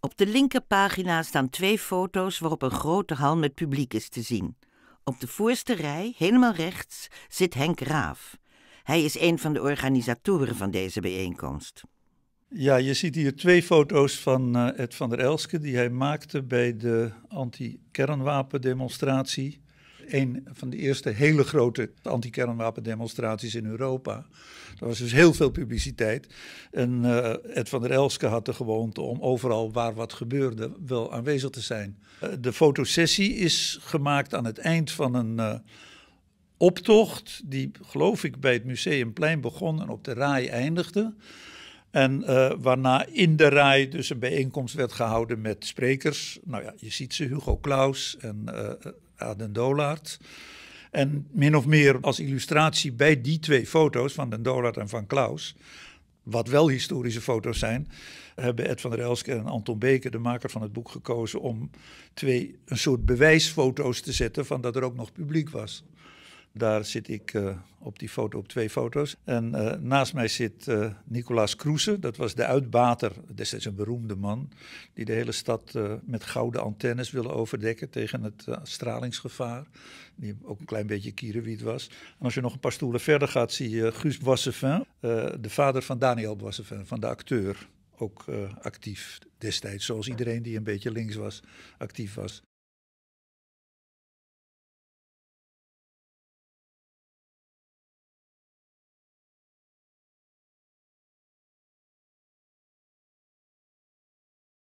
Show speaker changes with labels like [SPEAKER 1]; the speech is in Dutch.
[SPEAKER 1] Op de linkerpagina staan twee foto's waarop een grote hal met publiek is te zien. Op de voorste rij, helemaal rechts, zit Henk Raaf. Hij is een van de organisatoren van deze bijeenkomst.
[SPEAKER 2] Ja, je ziet hier twee foto's van eh, Ed van der Elske die hij maakte bij de anti-kernwapendemonstratie een van de eerste hele grote anti-kernwapendemonstraties in Europa. Er was dus heel veel publiciteit. En uh, Ed van der Elske had de gewoonte om overal waar wat gebeurde wel aanwezig te zijn. Eh, de fotosessie is gemaakt aan het eind van een eh, optocht die geloof ik bij het Museumplein begon en op de RAI eindigde. En waarna in de rij dus een bijeenkomst werd gehouden met sprekers. Nou ja, je ziet ze, Hugo Claus en aan den Dolaert. En min of meer als illustratie bij die twee foto's van den Dolaert en van Klaus, wat wel historische foto's zijn, hebben Ed van der Elske en Anton Beke, de maker van het boek, gekozen om twee een soort bewijsfoto's te zetten van dat er ook nog publiek was. Daar zit ik eh, op die foto, op twee foto's. En eh, naast mij zit eh, Nicolaas Kroesen, dat was de uitbater, destijds een beroemde man, die de hele stad met gouden antennes wilde overdekken tegen het stralingsgevaar. Die ook een klein beetje kierenwiet was. En als je nog een paar stoelen verder gaat, zie je Guus Boissevin, de vader van Daniel Boissevin, van de acteur. Ook actief destijds, zoals iedereen die een beetje links was, actief was.